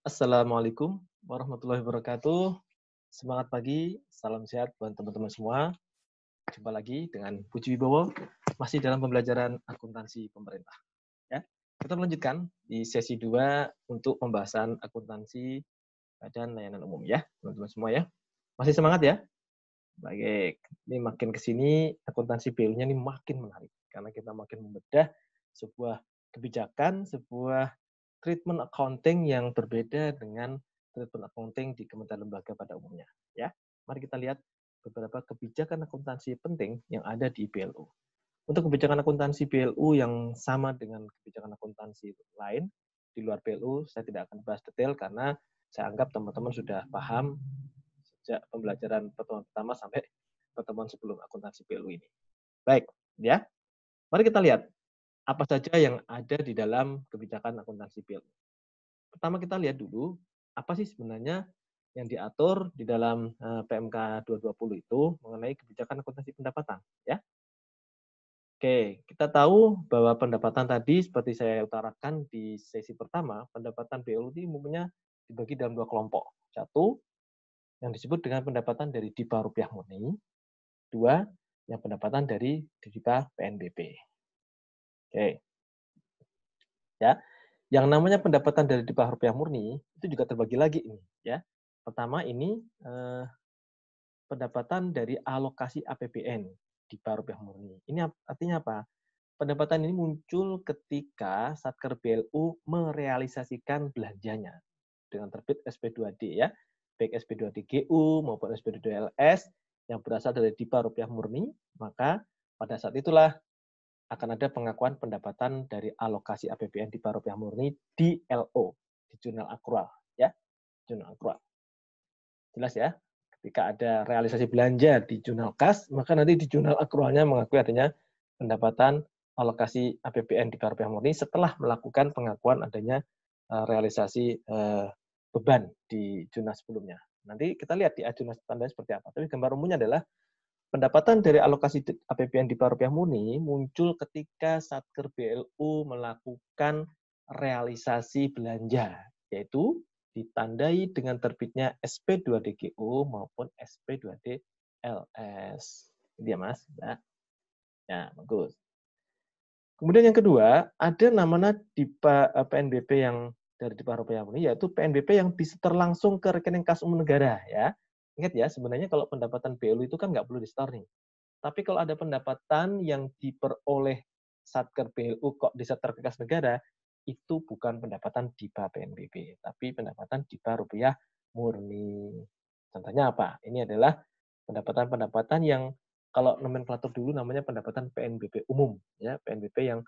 Assalamualaikum warahmatullahi wabarakatuh. Semangat pagi, salam sehat buat teman-teman semua. Jumpa lagi dengan Puji Wibowo, masih dalam pembelajaran akuntansi pemerintah. Ya, kita melanjutkan di sesi 2 untuk pembahasan akuntansi dan layanan umum ya, teman-teman semua ya. Masih semangat ya? Baik, ini makin kesini akuntansi pilnya nya ini makin menarik karena kita makin membedah sebuah kebijakan, sebuah treatment accounting yang berbeda dengan treatment accounting di kementerian lembaga pada umumnya. Ya, mari kita lihat beberapa kebijakan akuntansi penting yang ada di BLU. Untuk kebijakan akuntansi BLU yang sama dengan kebijakan akuntansi lain di luar BLU, saya tidak akan bahas detail karena saya anggap teman-teman sudah paham sejak pembelajaran pertemuan pertama sampai pertemuan sebelum akuntansi BLU ini. Baik, ya. Mari kita lihat apa saja yang ada di dalam kebijakan akuntansi sipil. Pertama kita lihat dulu apa sih sebenarnya yang diatur di dalam eh, PMK 220 itu mengenai kebijakan akuntansi pendapatan, ya. Oke, kita tahu bahwa pendapatan tadi seperti saya utarakan di sesi pertama, pendapatan BLU mempunyai umumnya dibagi dalam dua kelompok. Satu, yang disebut dengan pendapatan dari DIPA rupiah murni. Dua, yang pendapatan dari DIPA PNBP. Oke. Ya. Yang namanya pendapatan dari upah rupiah murni itu juga terbagi lagi ini, ya. Pertama ini eh, pendapatan dari alokasi APBN di rupiah murni. Ini artinya apa? Pendapatan ini muncul ketika Satker BLU merealisasikan belanjanya dengan terbit SP2D ya, baik sp 2 d GU maupun sp 2 d LS yang berasal dari DIPA rupiah murni, maka pada saat itulah akan ada pengakuan pendapatan dari alokasi APBN di Rupiah Murni di LO, di Jurnal Akrual. Ya, Jurnal Akrual. Jelas ya? Ketika ada realisasi belanja di Jurnal Kas, maka nanti di Jurnal Akrualnya mengakui adanya pendapatan alokasi APBN di Rupiah Murni setelah melakukan pengakuan adanya eh, realisasi eh, beban di jurnal sebelumnya. Nanti kita lihat di Ajunas standar seperti apa. Tapi gambar umumnya adalah Pendapatan dari alokasi APBN di rupiah muni muncul ketika Satker BLU melakukan realisasi belanja, yaitu ditandai dengan terbitnya SP2DGO maupun SP2DLS. Dia mas, Mbak. Nah, ya, bagus. Kemudian yang kedua, ada nama-nama di PNBP eh, yang dari di rupiah Muni, yaitu PNBP yang diseter langsung ke rekening kas umum negara. ya Ingat ya, sebenarnya kalau pendapatan BLU itu kan nggak perlu di nih. Tapi kalau ada pendapatan yang diperoleh Satker BLU kok di Satker Kekas Negara, itu bukan pendapatan DIPA PNBP, tapi pendapatan di DIPA rupiah murni. Contohnya apa? Ini adalah pendapatan-pendapatan yang kalau nomenklatur dulu namanya pendapatan PNBP umum, ya PNBP yang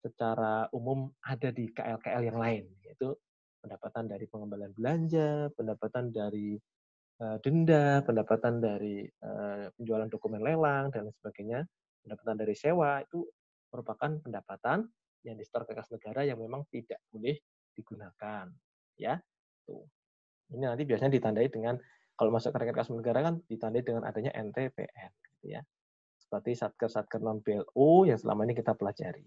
secara umum ada di KLKL yang lain, yaitu pendapatan dari pengembalian belanja, pendapatan dari Eh, denda, pendapatan dari eh, penjualan dokumen lelang dan sebagainya, pendapatan dari sewa itu merupakan pendapatan yang di store kas negara yang memang tidak boleh digunakan, ya. Tuh. Ini nanti biasanya ditandai dengan kalau masuk ke rekening kas negara kan ditandai dengan adanya NTPN, gitu ya. Seperti satker-satker non BLO yang selama ini kita pelajari.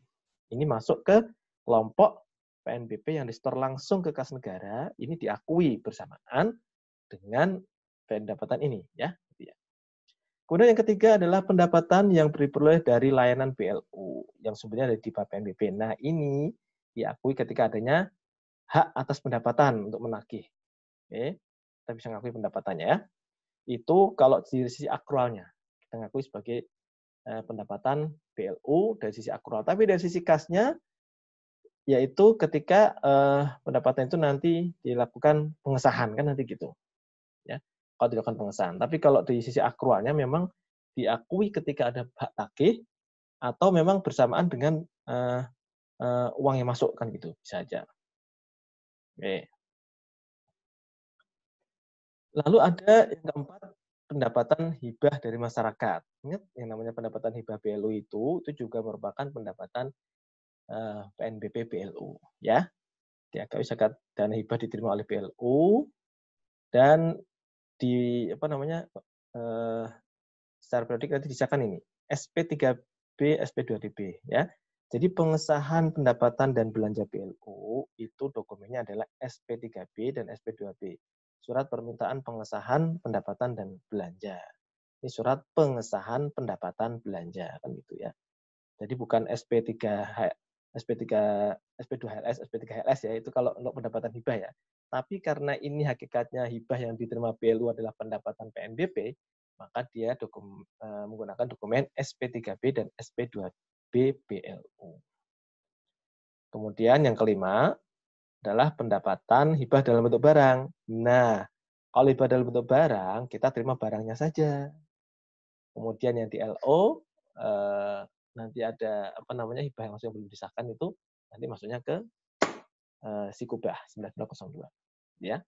Ini masuk ke kelompok PNBP yang di store langsung ke kas negara, ini diakui bersamaan dengan pendapatan ini ya. Gitu ya. Kemudian yang ketiga adalah pendapatan yang diperoleh dari layanan PLU yang sebenarnya ada di PPNBP. Nah, ini diakui ketika adanya hak atas pendapatan untuk menagih. Oke, kita bisa ngakui pendapatannya ya. Itu kalau di sisi akrualnya. Kita mengakui sebagai eh, pendapatan PLU dari sisi akrual. Tapi dari sisi kasnya, yaitu ketika eh, pendapatan itu nanti dilakukan pengesahan, kan nanti gitu. Ya kalau dilakukan pengesahan. Tapi kalau di sisi akruanya memang diakui ketika ada hak tagih atau memang bersamaan dengan uh, uh, uang yang masuk kan gitu bisa aja. Oke. Lalu ada yang keempat pendapatan hibah dari masyarakat. Ingat yang namanya pendapatan hibah BLU itu itu juga merupakan pendapatan uh, eh, PNBP BLU ya. Diakui zakat dana hibah diterima oleh BLU dan di apa namanya eh, secara periodik nanti disahkan ini SP3B SP2DB ya. Jadi pengesahan pendapatan dan belanja PLU itu dokumennya adalah SP3B dan SP2B. Surat permintaan pengesahan pendapatan dan belanja. Ini surat pengesahan pendapatan belanja kan gitu ya. Jadi bukan SP3 h SP3 SP2HLS, SP3HLS ya itu kalau untuk pendapatan hibah ya. Tapi karena ini hakikatnya hibah yang diterima PLU adalah pendapatan PNBP, maka dia dokum, eh, menggunakan dokumen SP3B dan SP2B PLU. Kemudian yang kelima adalah pendapatan hibah dalam bentuk barang. Nah, kalau hibah dalam bentuk barang, kita terima barangnya saja. Kemudian yang di LO eh, nanti ada apa namanya hibah yang masih belum disahkan itu nanti masuknya ke uh, kubah 1902 ya.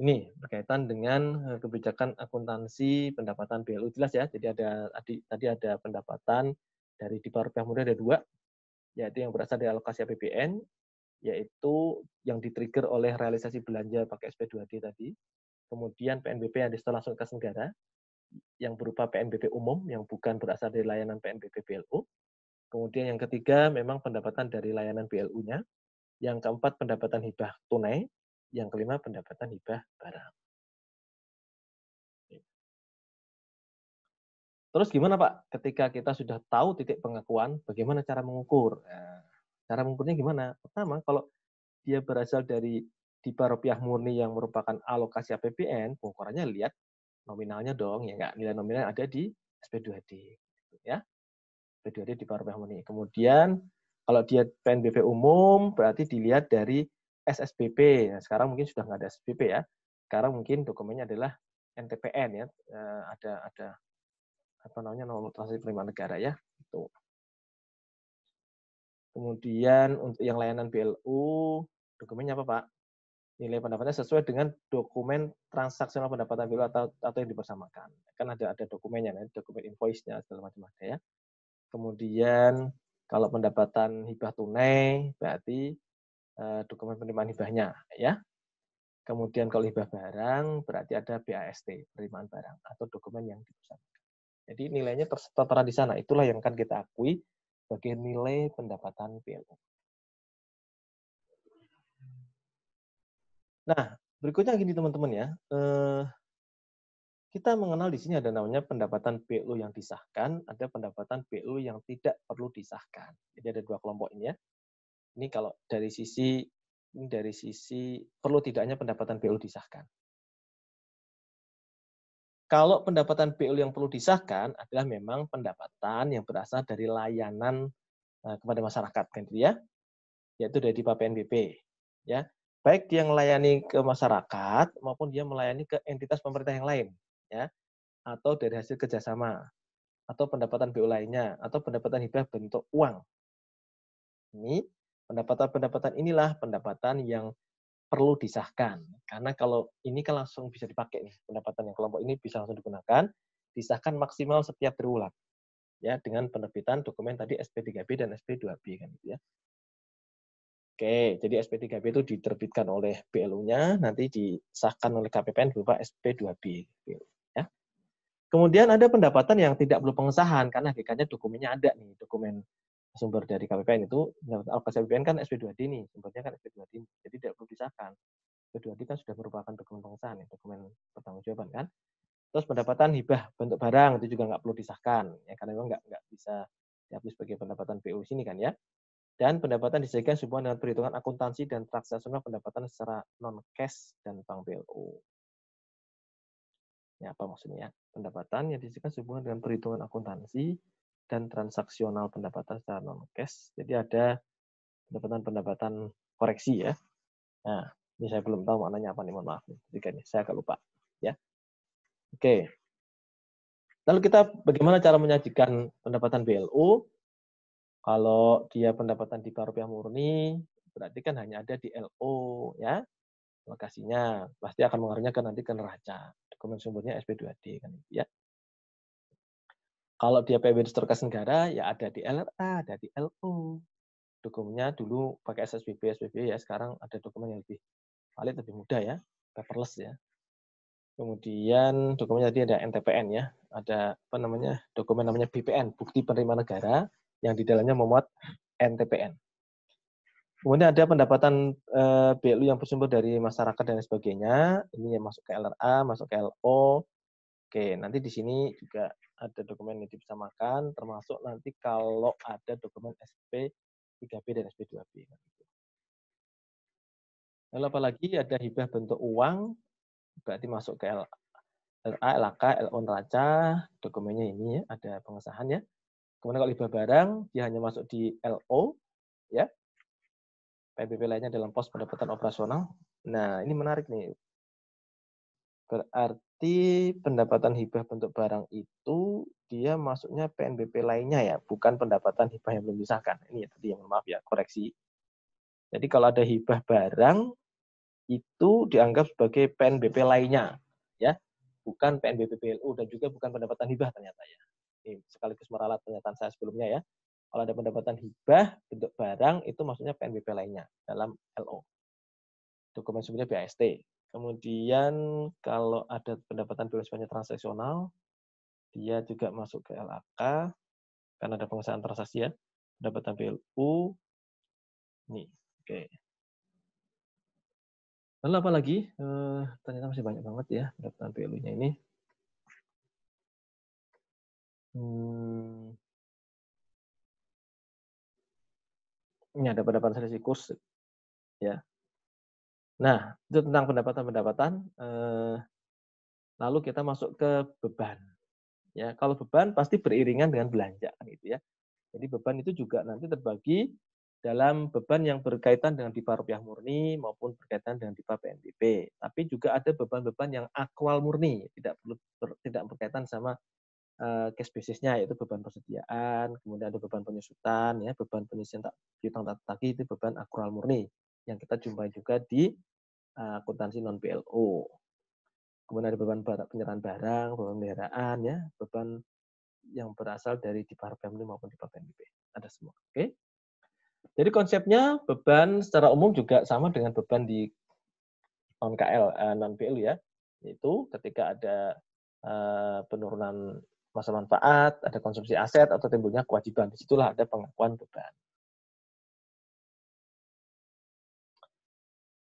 Ini berkaitan dengan eh, kebijakan akuntansi pendapatan BLU jelas ya. Jadi ada tadi tadi ada pendapatan dari di rupiah muda ada dua, yaitu yang berasal dari alokasi APBN, yaitu yang ditrigger oleh realisasi belanja pakai SP2D tadi, kemudian PNBP yang disetor langsung ke negara, yang berupa PNBP umum yang bukan berasal dari layanan PNBP BLU. Kemudian yang ketiga memang pendapatan dari layanan BLU-nya. Yang keempat pendapatan hibah tunai. Yang kelima pendapatan hibah barang. Iya. Terus gimana Pak? Ketika kita sudah tahu titik pengakuan, bagaimana cara mengukur? Nah, cara mengukurnya gimana? Pertama, kalau dia berasal dari di rupiah murni yang merupakan alokasi APBN, pengukurannya lihat nominalnya dong, ya nggak? Nilai nominal ada di SP2D, gitu ya. SP2D di Power Harmony. Kemudian kalau dia PNBP umum, berarti dilihat dari SSBP. Nah, sekarang mungkin sudah nggak ada SSBP ya. Sekarang mungkin dokumennya adalah NTPN ya. Eh, ada ada apa namanya nomor transaksi penerimaan negara ya. Itu. Kemudian untuk yang layanan BLU, dokumennya apa Pak? nilai pendapatan sesuai dengan dokumen transaksional pendapatan biru atau atau yang dipersamakan. Kan ada ada dokumennya, nih, dokumen invoice-nya segala macam ada ya. Kemudian kalau pendapatan hibah tunai berarti eh, dokumen penerimaan hibahnya ya. Kemudian kalau hibah barang berarti ada BAST, penerimaan barang atau dokumen yang dipersamakan. Jadi nilainya tertera di sana. Itulah yang akan kita akui sebagai nilai pendapatan PLN. Nah, berikutnya gini teman-teman ya, eh, kita mengenal di sini ada namanya pendapatan PLU yang disahkan, ada pendapatan PLU yang tidak perlu disahkan. Jadi ada dua kelompok ini ya. Ini kalau dari sisi ini dari sisi perlu tidaknya pendapatan PLU disahkan. Kalau pendapatan PLU yang perlu disahkan adalah memang pendapatan yang berasal dari layanan eh, kepada masyarakat kan gitu ya. Yaitu dari PPNBP ya baik dia melayani ke masyarakat maupun dia melayani ke entitas pemerintah yang lain, ya, atau dari hasil kerjasama, atau pendapatan BU lainnya, atau pendapatan hibah bentuk uang. Ini pendapatan-pendapatan inilah pendapatan yang perlu disahkan karena kalau ini kan langsung bisa dipakai nih pendapatan yang kelompok ini bisa langsung digunakan disahkan maksimal setiap triwulan ya dengan penerbitan dokumen tadi SP3B dan SP2B kan gitu ya. Oke, jadi SP3B itu diterbitkan oleh BLU-nya, nanti disahkan oleh KPPN berupa SP2B. Ya. Kemudian ada pendapatan yang tidak perlu pengesahan, karena akhirnya dokumennya ada nih, dokumen sumber dari KPPN itu, pendapatan alokasi KPPN kan SP2D nih, sumbernya kan SP2D, jadi tidak perlu disahkan. SP2D kan sudah merupakan dokumen pengesahan, ya, dokumen pertanggungjawaban kan. Terus pendapatan hibah bentuk barang itu juga nggak perlu disahkan, ya, karena memang nggak, nggak bisa dihapus sebagai pendapatan BU sini kan ya dan pendapatan dijaga sehubungan dengan perhitungan akuntansi dan transaksional pendapatan secara non-cash dan bank BLO. Ya, apa maksudnya? Pendapatan yang dijaga sehubungan dengan perhitungan akuntansi dan transaksional pendapatan secara non-cash. Jadi ada pendapatan-pendapatan koreksi ya. Nah, ini saya belum tahu maknanya apa nih, mohon maaf. Jika nih, saya agak lupa. Ya, Oke. Lalu kita bagaimana cara menyajikan pendapatan BLO? Kalau dia pendapatan di rupiah murni, berarti kan hanya ada di LO ya lokasinya pasti akan mengaruhnya ke nanti ke neraca dokumen sumbernya SP2D kan gitu, ya kalau dia PBN terkas negara ya ada di LRA ada di LO dokumennya dulu pakai SSBB SBB ya sekarang ada dokumen yang lebih valid lebih mudah ya paperless ya kemudian dokumennya tadi ada NTPN ya ada apa namanya dokumen namanya BPN bukti penerima negara yang di dalamnya memuat NTPN. Kemudian ada pendapatan eh, BLU yang bersumber dari masyarakat dan sebagainya. Ini yang masuk ke LRA, masuk ke LO. Oke, nanti di sini juga ada dokumen yang disamakan, termasuk nanti kalau ada dokumen SP 3B dan SP 2B. Lalu apalagi ada hibah bentuk uang, berarti masuk ke LA, LAK LO neraca, dokumennya ini ya, ada pengesahan ya. Kemudian kalau hibah barang, dia hanya masuk di LO, ya. PBB lainnya dalam pos pendapatan operasional. Nah, ini menarik nih. Berarti pendapatan hibah bentuk barang itu dia masuknya PNBP lainnya ya, bukan pendapatan hibah yang belum disahkan. Ini ya tadi yang maaf ya, koreksi. Jadi kalau ada hibah barang itu dianggap sebagai PNBP lainnya, ya, bukan PNBP PLU dan juga bukan pendapatan hibah ternyata ya ini sekaligus meralat pernyataan saya sebelumnya ya. Kalau ada pendapatan hibah bentuk barang itu maksudnya PNBP lainnya dalam LO. Dokumen sebelumnya BAST. Kemudian kalau ada pendapatan bebas transaksional dia juga masuk ke LAK karena ada pengesahan transaksi ya. Pendapatan BLU nih. Oke. Okay. Lalu apa lagi? Eh, ternyata masih banyak banget ya pendapatan blu nya ini. Hmm. Ini ada pendapatan selisih kurs, ya. Nah, itu tentang pendapatan-pendapatan. Eh, lalu kita masuk ke beban. Ya, kalau beban pasti beriringan dengan belanja kan itu ya. Jadi beban itu juga nanti terbagi dalam beban yang berkaitan dengan pipa rupiah murni maupun berkaitan dengan pipa PNBP. Tapi juga ada beban-beban yang akwal murni, tidak perlu tidak berkaitan sama case eh, basisnya yaitu beban persediaan, kemudian ada beban penyusutan, ya beban penyisian tak, piutang tak tagi itu beban akural murni yang kita jumpai juga di eh, akuntansi non PLO. Kemudian ada beban penyerahan barang, beban pemeliharaan, ya beban yang berasal dari di Bapemli maupun di Bapemli. Ada semua. Oke. Okay? Jadi konsepnya beban secara umum juga sama dengan beban di non KL eh, non PLO ya. Itu ketika ada penurunan masa manfaat, ada konsumsi aset, atau timbulnya kewajiban. Disitulah ada pengakuan beban.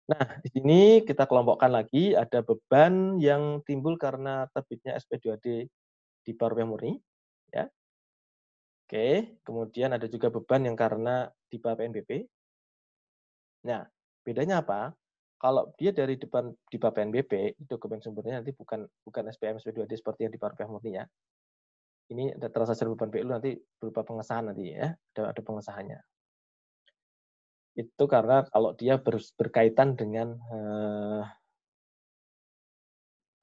Nah, di sini kita kelompokkan lagi ada beban yang timbul karena terbitnya SP2D di paruh murni. Ya. Oke, kemudian ada juga beban yang karena di PNBP. Nah, bedanya apa? kalau dia dari depan di PNBP, itu kebanyakan sumbernya nanti bukan bukan SPM SP2D seperti yang di Parpeh murni ya ini ada transaksi beban PLU nanti berupa pengesahan nanti ya, ada, ada pengesahannya. Itu karena kalau dia ber, berkaitan dengan eh,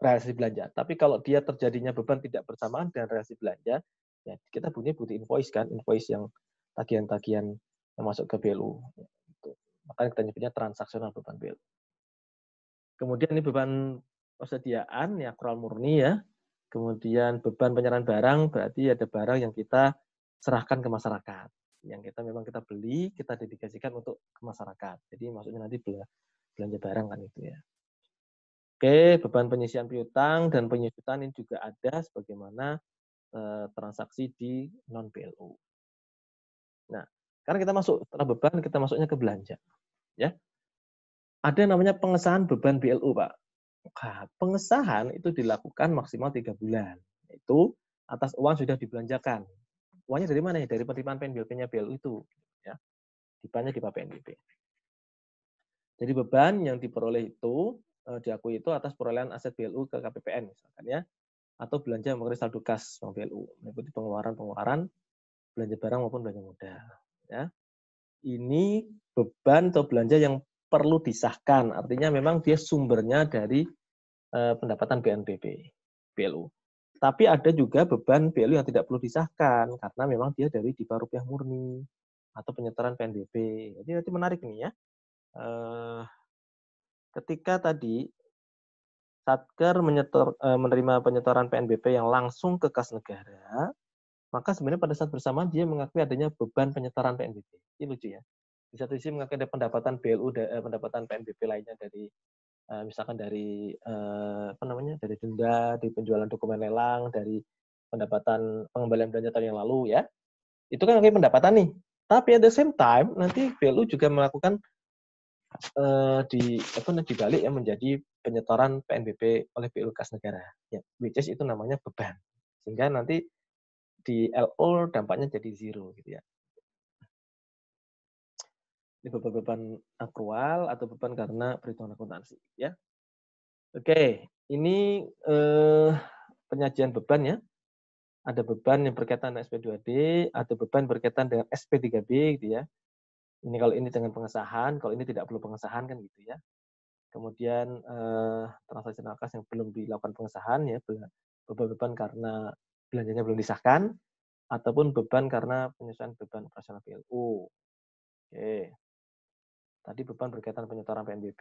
realisasi belanja. Tapi kalau dia terjadinya beban tidak bersamaan dengan realisasi belanja, ya kita punya bukti invoice kan, invoice yang tagihan-tagihan yang masuk ke PLU. Maka gitu. Makanya kita nyebutnya transaksional beban BLU. Kemudian ini beban persediaan ya kural murni ya Kemudian beban penyerahan barang berarti ada barang yang kita serahkan ke masyarakat. Yang kita memang kita beli, kita dedikasikan untuk ke masyarakat. Jadi maksudnya nanti belanja barang kan itu ya. Oke, beban penyisian piutang dan penyusutan ini juga ada sebagaimana eh, transaksi di non PLU Nah, karena kita masuk setelah beban, kita masuknya ke belanja. Ya, ada namanya pengesahan beban BLU, Pak pengesahan itu dilakukan maksimal tiga bulan. Itu atas uang sudah dibelanjakan. Uangnya dari mana ya? Dari penerimaan PNBP-nya BLU itu. Ya. Dibanyak di PNBP. Jadi beban yang diperoleh itu eh, diakui itu atas perolehan aset BLU ke KPPN misalkan ya atau belanja mengenai saldo kas Bank BLU meliputi pengeluaran-pengeluaran belanja barang maupun belanja modal ya. Ini beban atau belanja yang perlu disahkan. Artinya memang dia sumbernya dari eh, pendapatan BNPB, BLU. Tapi ada juga beban BLU yang tidak perlu disahkan karena memang dia dari dipa rupiah murni atau penyetoran PNBP. Jadi nanti menarik nih ya. Eh, ketika tadi Satker menyetor, eh, menerima penyetoran PNBP yang langsung ke kas negara, maka sebenarnya pada saat bersamaan dia mengakui adanya beban penyetoran PNBP. Ini lucu ya di satu sisi ada pendapatan BLU eh, pendapatan PNBP lainnya dari eh, misalkan dari eh, apa namanya dari denda di penjualan dokumen lelang dari pendapatan pengembalian belanja tahun yang lalu ya itu kan mengakui pendapatan nih tapi at the same time nanti BLU juga melakukan uh, di apa dibalik yang menjadi penyetoran PNBP oleh BLU kas negara ya which is itu namanya beban sehingga nanti di LO dampaknya jadi zero gitu ya ini beban-beban akrual atau beban karena perhitungan akuntansi, ya. Oke, ini eh, penyajian beban ya. Ada beban yang berkaitan dengan SP2D, ada beban berkaitan dengan SP3B gitu ya. Ini kalau ini dengan pengesahan, kalau ini tidak perlu pengesahan kan gitu ya. Kemudian eh, transaksi kas yang belum dilakukan pengesahan ya, beban-beban karena belanjanya belum disahkan, ataupun beban karena penyesuaian beban operasional PLU. Oke. Tadi beban berkaitan penyetoran PNBP,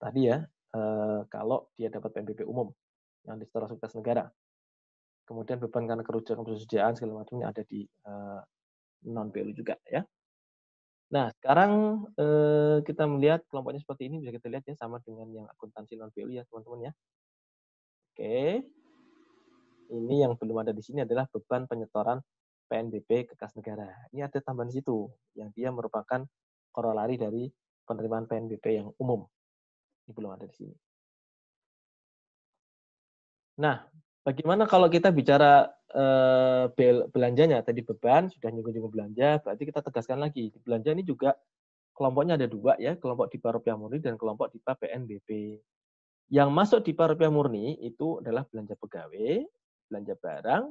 tadi ya, eh, kalau dia dapat PNBP umum yang disetara sukses negara. Kemudian beban karena kerugian kesejahteraan segala macamnya ada di eh, non PLU juga ya. Nah, sekarang eh, kita melihat kelompoknya seperti ini bisa kita lihat ya sama dengan yang akuntansi non PLU ya, teman-teman ya. Oke. Ini yang belum ada di sini adalah beban penyetoran PNBP ke kas negara. Ini ada tambahan di situ yang dia merupakan korolari dari penerimaan PNBP yang umum. Ini belum ada di sini. Nah, bagaimana kalau kita bicara eh, belanjanya? Tadi beban, sudah nyunggu-nyunggu belanja, berarti kita tegaskan lagi. belanja ini juga kelompoknya ada dua ya, kelompok di rupiah murni dan kelompok di PNBP. Yang masuk di rupiah murni itu adalah belanja pegawai, belanja barang,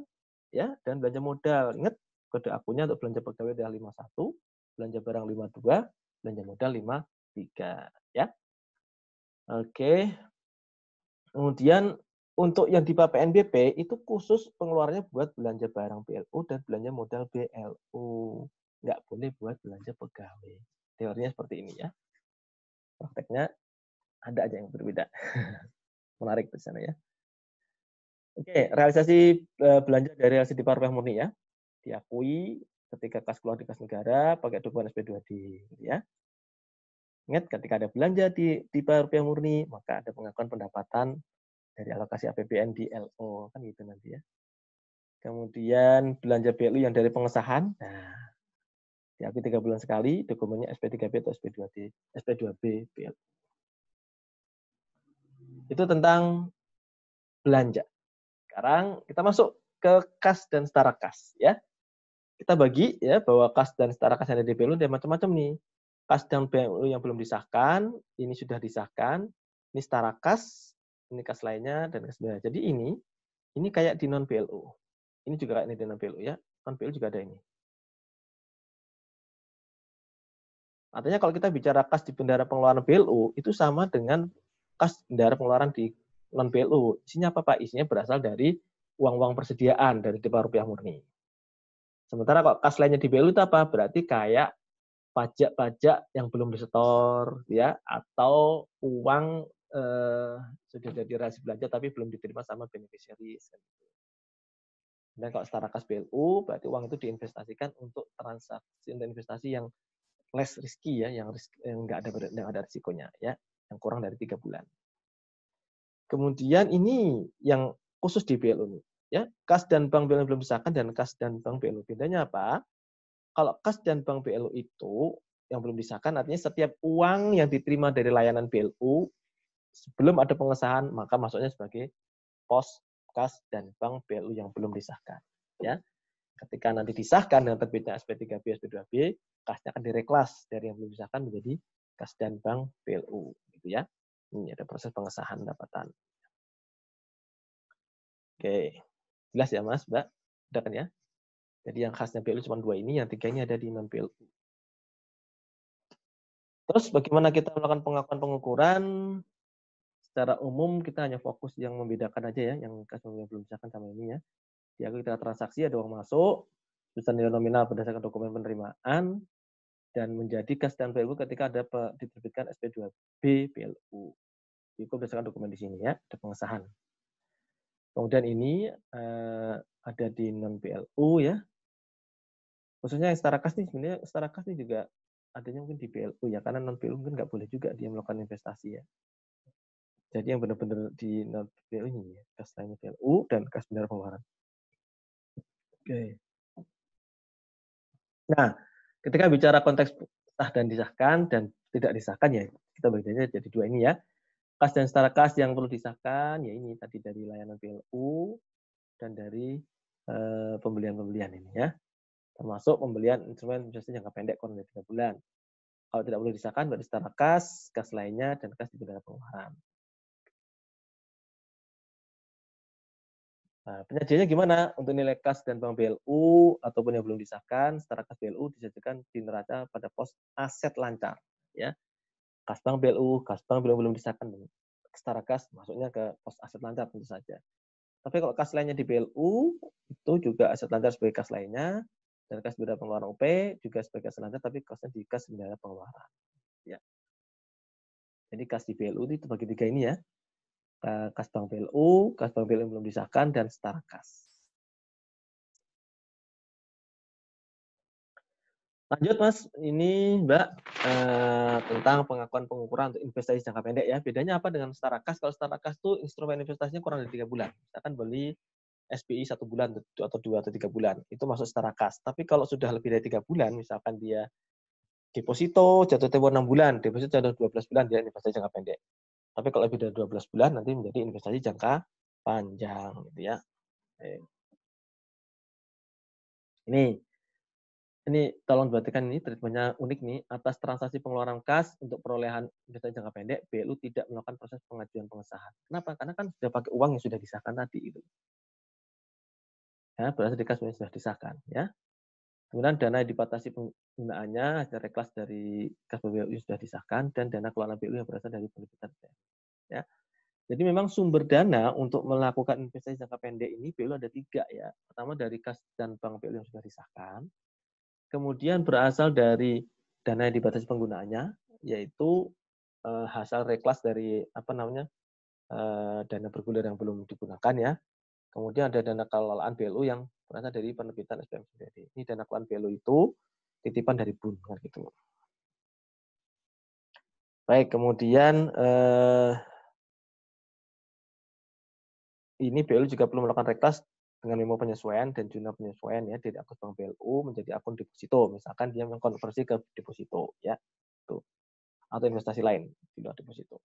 ya dan belanja modal. Ingat kode akunnya untuk belanja pegawai adalah 51, belanja barang 52, belanja modal 53 ya. Oke. Kemudian untuk yang di PNBP itu khusus pengeluarannya buat belanja barang BLU dan belanja modal BLU. Nggak boleh buat belanja pegawai. Teorinya seperti ini ya. Prakteknya ada aja yang berbeda. Menarik di sana ya. Oke, realisasi eh, belanja dari hasil di Parpeh Murni ya. Diakui ketika kas keluar di kas negara pakai dokumen SP2D gitu ya. Ingat ketika ada belanja di tipe rupiah murni maka ada pengakuan pendapatan dari alokasi APBN di LO kan gitu nanti ya. Kemudian belanja BLU yang dari pengesahan, nah diakui tiga bulan sekali dokumennya SP3B atau SP2D, SP2B BLU. Itu tentang belanja. Sekarang kita masuk ke kas dan setara kas ya kita bagi ya bahwa kas dan setara kas yang ada di PLU ada macam-macam nih. Kas dan PLU yang belum disahkan, ini sudah disahkan, ini setara kas, ini kas lainnya dan kas lainnya. Jadi ini ini kayak di non PLU Ini juga kayak di non PLU ya. Non PLU juga ada ini. Artinya kalau kita bicara kas di bendara pengeluaran PLU itu sama dengan kas bendara pengeluaran di non PLU Isinya apa Pak? Isinya berasal dari uang-uang persediaan dari depan rupiah murni. Sementara kok kas lainnya di BLU itu apa? Berarti kayak pajak-pajak yang belum disetor ya atau uang eh, sudah jadi rasio belanja tapi belum diterima sama beneficiary sendiri kan gitu. Dan kalau setara kas BLU berarti uang itu diinvestasikan untuk transaksi untuk investasi yang less risky ya, yang yang enggak ada yang ada risikonya ya, yang kurang dari tiga bulan. Kemudian ini yang khusus di BLU nih. Ya, kas dan bank BLU belum disahkan dan kas dan bank BLU. Bedanya apa? Kalau kas dan bank BLU itu yang belum disahkan artinya setiap uang yang diterima dari layanan BLU sebelum ada pengesahan maka masuknya sebagai pos kas dan bank BLU yang belum disahkan ya ketika nanti disahkan dengan terbitnya SP3B SP2B kasnya akan direklas dari yang belum disahkan menjadi kas dan bank BLU gitu ya ini ada proses pengesahan pendapatan oke Jelas ya Mas, Mbak? Udah kan ya? Jadi yang khasnya PLU cuma dua ini, yang ini ada di non PLU. Terus bagaimana kita melakukan pengakuan pengukuran? Secara umum kita hanya fokus yang membedakan aja ya, yang kasus yang belum misalkan sama ini ya. Di kita transaksi ada uang masuk, besar nilai nominal berdasarkan dokumen penerimaan, dan menjadi kas dan PLU ketika ada diterbitkan SP2B PLU. Itu berdasarkan dokumen di sini ya, ada pengesahan. Kemudian ini uh, ada di non PLU ya. Khususnya yang setara kas nih sebenarnya setara kas nih juga adanya mungkin di PLU ya karena non PLU mungkin nggak boleh juga dia melakukan investasi ya. Jadi yang benar-benar di non PLU ini ya, kas lainnya PLU dan kas benar pengeluaran. Oke. Okay. Nah, ketika bicara konteks sah dan disahkan dan tidak disahkan ya kita bagiannya jadi dua ini ya kas dan setara kas yang perlu disahkan ya ini tadi dari layanan PLU dan dari eh, pembelian-pembelian ini ya. Termasuk pembelian instrumen investasi jangka pendek kurang dari tiga bulan. Kalau tidak perlu disahkan berarti setara kas, kas lainnya dan kas di bidang pengeluaran. Nah, penyajiannya gimana untuk nilai kas dan bank BLU ataupun yang belum disahkan, setara kas BLU disajikan di neraca pada pos aset lancar ya. Kasbang BLU, Kasbang belum belum disahkan setara kas masuknya ke pos aset lancar tentu saja. Tapi kalau kas lainnya di BLU itu juga aset lancar sebagai kas lainnya dan kas bendara pengeluaran UP juga sebagai aset lancar tapi kasnya di kas bendara pengeluaran. Ya. Jadi kas di BLU itu bagi tiga ini ya. Kas bank BLU, kas bank BLU belum disahkan dan setara kas. Lanjut Mas, ini Mbak eh, tentang pengakuan pengukuran untuk investasi jangka pendek ya. Bedanya apa dengan setara kas? Kalau setara kas itu instrumen investasinya kurang dari tiga bulan. Kita kan beli SPI satu bulan atau dua atau tiga bulan. Itu masuk setara kas. Tapi kalau sudah lebih dari tiga bulan, misalkan dia deposito jatuh tempo enam bulan, deposito jatuh belas bulan, dia investasi jangka pendek. Tapi kalau lebih dari dua belas bulan, nanti menjadi investasi jangka panjang. gitu ya. Ini ini tolong perhatikan ini treatmentnya unik nih atas transaksi pengeluaran kas untuk perolehan investasi jangka pendek BLU tidak melakukan proses pengajuan pengesahan. Kenapa? Karena kan sudah pakai uang yang sudah disahkan tadi itu. Ya, berhasil di kas sudah disahkan ya. Kemudian dana yang dibatasi penggunaannya hasil reklas dari kas BLU sudah disahkan dan dana keluaran BLU yang berasal dari penerbitan ya. Jadi memang sumber dana untuk melakukan investasi jangka pendek ini BLU ada tiga ya. Pertama dari kas dan bank BLU yang sudah disahkan, kemudian berasal dari dana yang dibatasi penggunaannya, yaitu uh, hasil reklas dari apa namanya uh, dana bergulir yang belum digunakan ya. Kemudian ada dana kelolaan BLU yang berasal dari penerbitan SPM sendiri. Ini dana kelolaan BLU itu titipan dari BUN kan gitu. Baik, kemudian eh, ini BLU juga perlu melakukan reklas dengan memo penyesuaian dan jurnal penyesuaian ya dari akun bank BLU menjadi akun deposito misalkan dia mengkonversi ke deposito ya tuh atau investasi lain di luar deposito.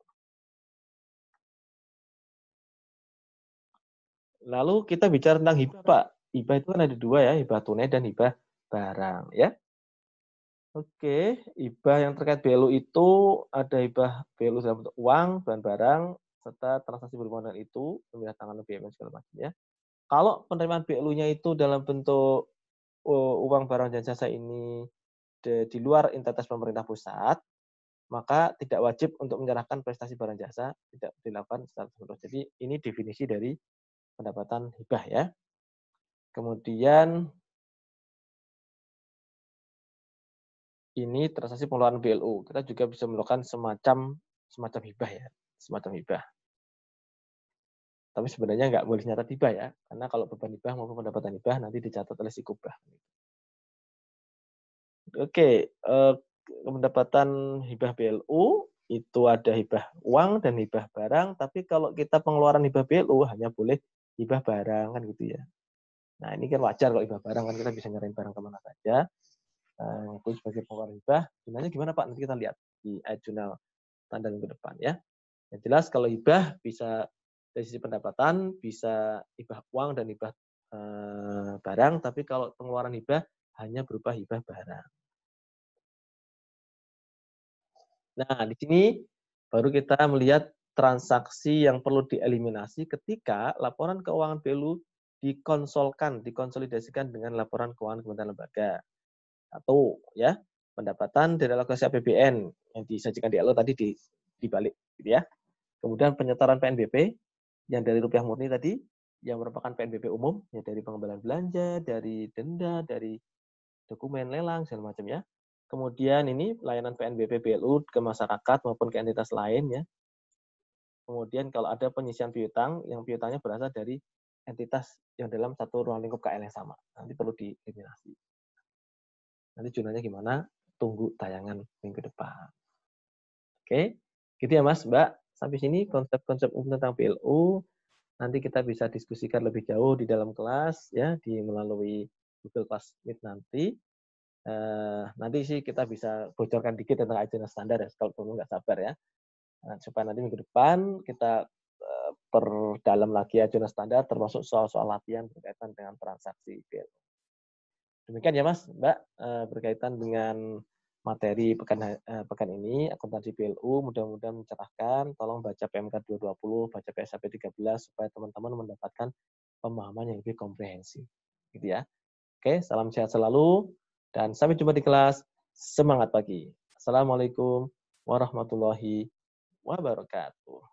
Lalu kita bicara tentang hibah, Pak. Hibah itu kan ada dua ya, hibah tunai dan hibah barang ya. Oke, hibah yang terkait BLU itu ada hibah BLU dalam bentuk uang, bahan barang, serta transaksi berhubungan itu, pemindah tangan BMN segala macam ya kalau penerimaan BLU-nya itu dalam bentuk uh, uang barang dan jasa ini di, di luar entitas pemerintah pusat, maka tidak wajib untuk menyerahkan prestasi barang jasa, tidak dilakukan secara terus. Jadi ini definisi dari pendapatan hibah ya. Kemudian ini transaksi pengeluaran BLU. Kita juga bisa melakukan semacam semacam hibah ya, semacam hibah. Tapi sebenarnya nggak boleh nyata hibah ya, karena kalau beban hibah maupun pendapatan hibah nanti dicatat oleh si kubah. Oke, eh, pendapatan hibah BLU itu ada hibah uang dan hibah barang, tapi kalau kita pengeluaran hibah BLU hanya boleh hibah barang kan gitu ya. Nah ini kan wajar kalau hibah barang kan kita bisa nyerahin barang kemana saja. Nah, eh, itu sebagai pengeluaran hibah. Sebenarnya gimana Pak? Nanti kita lihat di ajunal tanda ke depan ya. Yang jelas kalau hibah bisa dari sisi pendapatan bisa hibah uang dan hibah e, barang, tapi kalau pengeluaran hibah hanya berupa hibah barang. Nah, di sini baru kita melihat transaksi yang perlu dieliminasi ketika laporan keuangan PLU dikonsolkan, dikonsolidasikan dengan laporan keuangan kementerian lembaga. Satu, ya, pendapatan dari alokasi APBN yang disajikan di LO tadi di dibalik gitu ya. Kemudian penyetoran PNBP, yang dari rupiah murni tadi, yang merupakan PNBP umum, ya dari pengembalian belanja, dari denda, dari dokumen lelang, segala macam ya. Kemudian ini layanan PNBP BLU ke masyarakat maupun ke entitas lain ya. Kemudian kalau ada penyisian piutang, yang piutangnya berasal dari entitas yang dalam satu ruang lingkup KL yang sama. Nanti perlu dieliminasi. Nanti jurnalnya gimana? Tunggu tayangan minggu depan. Oke, gitu ya Mas, Mbak. Sampai sini konsep-konsep umum tentang PLU nanti kita bisa diskusikan lebih jauh di dalam kelas ya di melalui Google Classroom nanti. Uh, nanti sih kita bisa bocorkan dikit tentang agenda standar ya kalau perlu nggak sabar ya. Nah, supaya nanti minggu depan kita uh, perdalam lagi agenda standar termasuk soal-soal latihan berkaitan dengan transaksi PLU. Demikian ya Mas, Mbak, uh, berkaitan dengan materi pekan uh, pekan ini akuntansi PLU mudah-mudahan mencerahkan tolong baca PMK 220 baca PSAP 13 supaya teman-teman mendapatkan pemahaman yang lebih komprehensif gitu ya oke salam sehat selalu dan sampai jumpa di kelas semangat pagi assalamualaikum warahmatullahi wabarakatuh